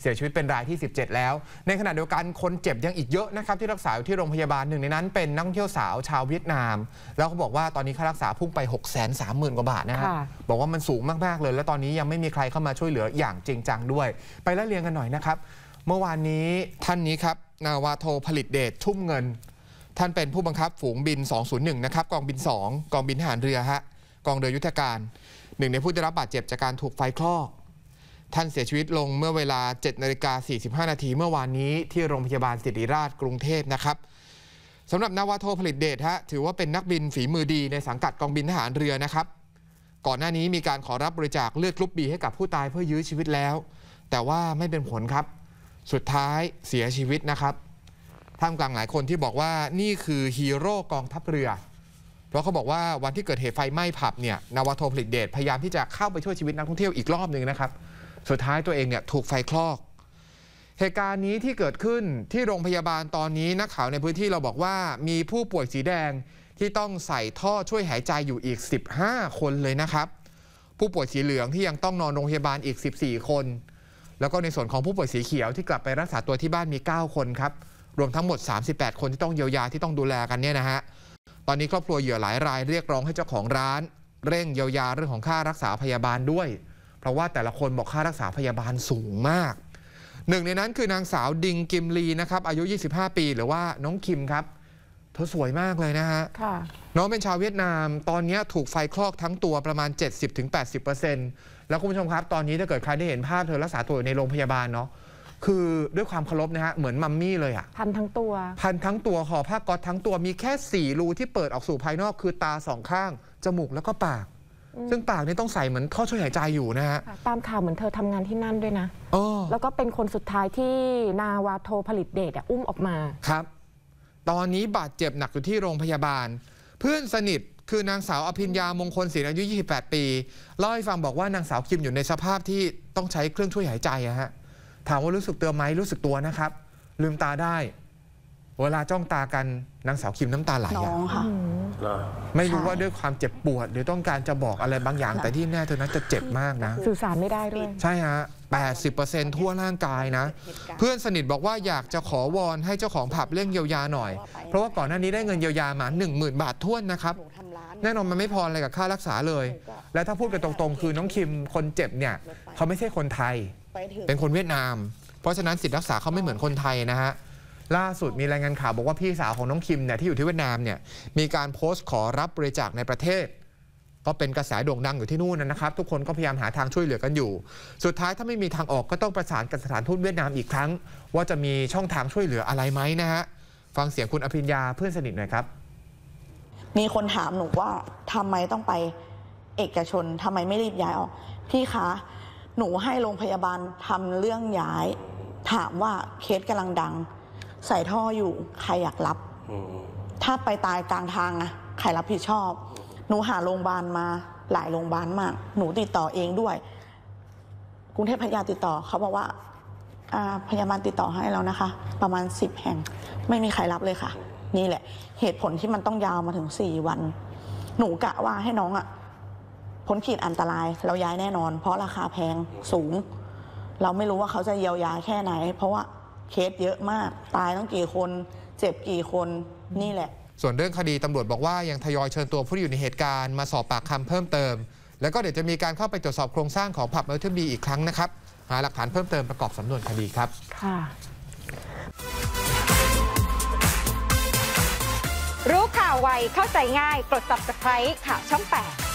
เสียชีวิตเป็นรายที่ 17 แล้ว ในขณะเดียวกันคนเจ็บยังอีกเยอะนะครับ ที่รักษาอยู่ที่โรงพยาบาลหนึ่งในนั้นเป็นนักท่องเที่ยวสาวชาวเวียดนาม แล้วเขาบอกว่าตอนนี้ ค่ารักษาพุ่งไป 6 3 0 0 0นกว่าบาทนะครับบอกว่ามันสูงมากๆเลย และตอนนี้ยังไม่มีใครเข้ามาช่วยเหลืออย่างจริงจังด้วย ไปเล่เรียงกันหน่อยนะครับ เมื่อวานนี้ท่านนี้ครับนาวาโทผลิตเดชทุ่มเงิน ท่านเป็นผู้บังคับฝูงบิน 201นะครับกองบิน2กองบินทหารเรือฮะกองเรือยุทธการหนึ่งในผู้ได้รับบาดเจ็บจากการถูกไฟคลอกท่านเสียชีวิตลงเมื่อเวลา7นาฬิกา45 นาทีเมื่อวานนี้ที่โรงพยาบาลศิริราชกรุงเทพนะครับสำหรับนาวาโทผลิตเดชฮะถือว่าเป็นนักบินฝีมือดีในสังกัดกองบินทหารเรือนะครับ ก่อนหน้านี้มีการขอรับบริจาคเลือดกรุ๊ปบีให้กับผู้ตายเพื่อยื้อชีวิตแล้ว แต่ว่าไม่เป็นผลครับ สุดท้ายเสียชีวิตนะครับท่ามกลางหลายคนที่บอกว่านี่คือฮีโร่กองทัพเรือ เพราะเขาบอกว่าวันที่เกิดเหตุไฟไหม้ผับเนี่ยนาวาโทผลิตเดชพยายามที่จะเข้าไปช่วยชีวิตนักท่องเที่ยวอีกรอบหนึ่งนะครับสุดท้ายตัวเองเนี่ยถูกไฟคลอก เหตุการณ์นี้ที่เกิดขึ้นที่โรงพยาบาลตอนนี้นักข่าวในพื้นที่เราบอกว่า มีผู้ป่วยสีแดงที่ต้องใส่ท่อช่วยหายใจอยู่อีก 15 คนเลยนะครับ ผู้ป่วยสีเหลืองที่ยังต้องนอนโรงพยาบาลอีก 14 คน แล้วก็ในส่วนของผู้ป่วยสีเขียวที่กลับไปรักษาตัวที่บ้านมี 9 คนครับรวมทั้งหมด 38 คนที่ต้องเยียวยาที่ต้องดูแลกันเนี่ยนะฮะตอนนี้ครอบครัวเหยื่อหลายรายเรียกร้องให้เจ้าของร้าน เร่งเยียวยาเรื่องของค่ารักษาพยาบาลด้วยเพราะว่าแต่ละคนบอกค่ารักษาพยาบาลสูงมากหนึ่งในนั้นคือนางสาวดิงกิมลีนะครับ อายุ 25 ปีหรือว่าน้องคิมครับเธอสวยมากเลยนะฮะน้องเป็นชาวเวียดนาม ตอนนี้ถูกไฟคลอกทั้งตัวประมาณ 70-80%แล้วคุณผู้ชมครับ ตอนนี้ถ้าเกิดใครได้เห็นภาพเธอรักษาตัวอยู่ในโรงพยาบาลเนาะคือด้วยความเคารพนะฮะเหมือนมัมมี่เลยอะพันทั้งตัว พันทั้งตัวห่อผ้าก๊อตทั้งตัวมีแค่4รูที่เปิดออกสู่ภายนอกคือตาสองข้างจมูกแล้วก็ปากซึ่งปากนี่ต้องใส่เหมือนท่อช่วยหายใจอยู่นะฮะตามข่าวเหมือนเธอทำงานที่นั่นด้วยนะ แล้วก็เป็นคนสุดท้ายที่นาวาโทผลิตเดชอุ้มออกมา ครับ ตอนนี้บาดเจ็บหนักอยู่ที่โรงพยาบาล เพื่อนสนิทคือนางสาวอภิญญามงคลศรีอายุ 28 ปีเล่าให้ฟังบอกว่านางสาวคิมอยู่ในสภาพที่ต้องใช้เครื่องช่วยหายใจอะฮะ ถามว่ารู้สึกตัวไหมรู้สึกตัวนะครับ ลืมตาได้ เวลาจ้องตากันนางสาวคิมน้ำตาไหลน้องค่ะหรอไม่รู้ว่าด้วยความเจ็บปวดหรือต้องการจะบอกอะไรบางอย่างแต่ที่แน่เธอนั้นจะเจ็บมากนะสื่อสารไม่ได้ด้วยใช่ฮะ80%ทั่วร่างกายนะ เพื่อนสนิทบอกว่าอยากจะขอวอนให้เจ้าของผับเร่งเยียวยาหน่อย เพราะว่าก่อนหน้านี้ได้เงินเยียวยามา 10,000 บาทท้วนนะครับ แน่นอนมันไม่พออะไรกับค่ารักษาเลย และถ้าพูดกันตรงๆ คือน้องคิมคนเจ็บเนี่ย เขาไม่ใช่คนไทย เป็นคนเวียดนาม เพราะฉะนั้นสิทธิรักษาเขาไม่เหมือนคนไทยนะฮะล่าสุดมีรายงานข่าวบอกว่าพี่สาวของน้องคิมเนี่ยที่อยู่ที่เวียดนามเนี่ยมีการโพสต์ขอรับบริจาคในประเทศ ก็เป็นกระแสโด่งดังอยู่ที่นู่นนะครับ ทุกคนก็พยายามหาทางช่วยเหลือกันอยู่ สุดท้ายถ้าไม่มีทางออกก็ต้องประสานกับสถานทูตเวียดนามอีกครั้ง ว่าจะมีช่องทางช่วยเหลืออะไรไหมนะฮะฟังเสียงคุณอภิญญาเพื่อนสนิทหน่อยครับ มีคนถามหนูว่าทำไมต้องไปเอกชนทำไมไม่รีบย้ายออก พี่คะหนูให้โรงพยาบาลทำเรื่องย้ายถามว่าเคสกำลังดังใส่ท่ออยู่ใครอยากรับ ถ้าไปตายกลางทางอะใครรับผิดชอบ หนูหาโรงพยาบาลมาหลายโรงพยาบาลมาก หนูติดต่อเองด้วย กรุงเทพพยาติดต่อเขาบอกว่าพยาบาลติดต่อให้แล้วนะคะ ประมาณสิบแห่ง ไม่มีใครรับเลยค่ะ นี่แหละ เหตุผลที่มันต้องยาวมาถึงสี่วัน หนูกะว่าให้น้องอะพ้นขีดอันตราย เราย้ายแน่นอน เพราะราคาแพงสูง เราไม่รู้ว่าเขาจะเยียวยาแค่ไหนเพราะว่าเคสเยอะมากตายต้องกี่คน เจ็บกี่คนนี่แหละ ส่วนเรื่องคดี ตำรวจบอกว่ายังทยอยเชิญตัวผู้ที่อยู่ในเหตุการณ์ มาสอบปากคำเพิ่มเติม แล้วก็เดี๋ยวจะมีการเข้าไปตรวจสอบโครงสร้างของผับเมลเทอร์บีอีกครั้งนะครับ หาหลักฐานเพิ่มเติมประกอบสำนวนคดีครับ ค่ะ รู้ข่าวไวเข้าใจง่ายกด subscribe ข่าวช่อง8